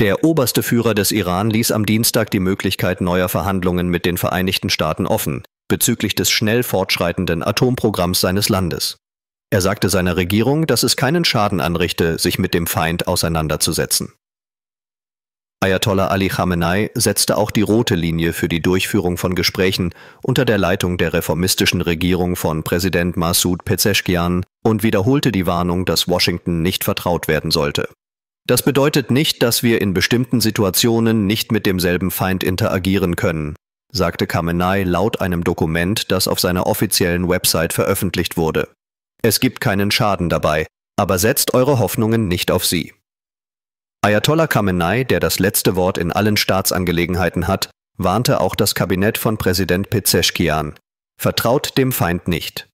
Der oberste Führer des Iran ließ am Dienstag die Möglichkeit neuer Verhandlungen mit den Vereinigten Staaten offen, bezüglich des schnell fortschreitenden Atomprogramms seines Landes. Er sagte seiner Regierung, dass es keinen Schaden anrichte, sich mit dem Feind auseinanderzusetzen. Ayatollah Ali Khamenei setzte auch die rote Linie für die Durchführung von Gesprächen unter der Leitung der reformistischen Regierung von Präsident Massoud Pezeshkian und wiederholte die Warnung, dass Washington nicht vertraut werden sollte. Das bedeutet nicht, dass wir in bestimmten Situationen nicht mit demselben Feind interagieren können, sagte Kamenai laut einem Dokument, das auf seiner offiziellen Website veröffentlicht wurde. Es gibt keinen Schaden dabei, aber setzt eure Hoffnungen nicht auf sie. Ayatollah Khamenei, der das letzte Wort in allen Staatsangelegenheiten hat, warnte auch das Kabinett von Präsident Pezeshkian. Vertraut dem Feind nicht.